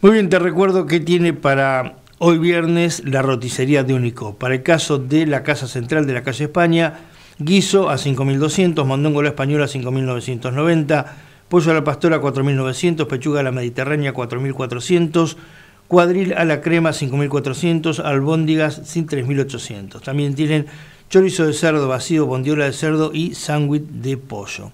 Muy bien, te recuerdo que tiene para hoy viernes la roticería de Unico. Para el caso de la Casa Central de la Calle España, guiso a 5.200, mondongo la española a 5.990, pollo a la pastora a 4.900, pechuga a la mediterránea a 4.400, cuadril a la crema 5.400, albóndigas sin 3.800. También tienen chorizo de cerdo vacío, bondiola de cerdo y sándwich de pollo.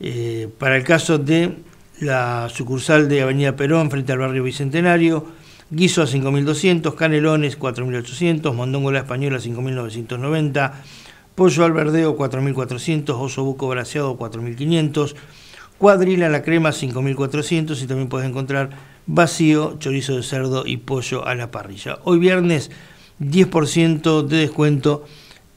Eh, para el caso de la sucursal de Avenida Perón frente al barrio Bicentenario, Guiso a 5.200, Canelones 4.800, Mondongo La Española 5.990, Pollo al Verdeo 4.400, Oso Buco Braseado 4.500, Cuadrila La Crema 5.400 y también puedes encontrar vacío, chorizo de cerdo y pollo a la parrilla. Hoy viernes 10% de descuento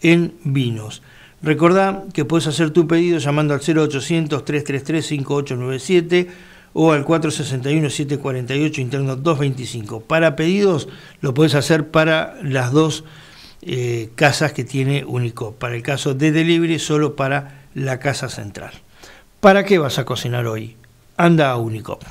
en vinos. Recordá que puedes hacer tu pedido llamando al 0800-333-5897 o al 461-748 interno 225. Para pedidos lo puedes hacer para las dos eh, casas que tiene Unicop. Para el caso de delivery, solo para la casa central. ¿Para qué vas a cocinar hoy? Anda a Unicop.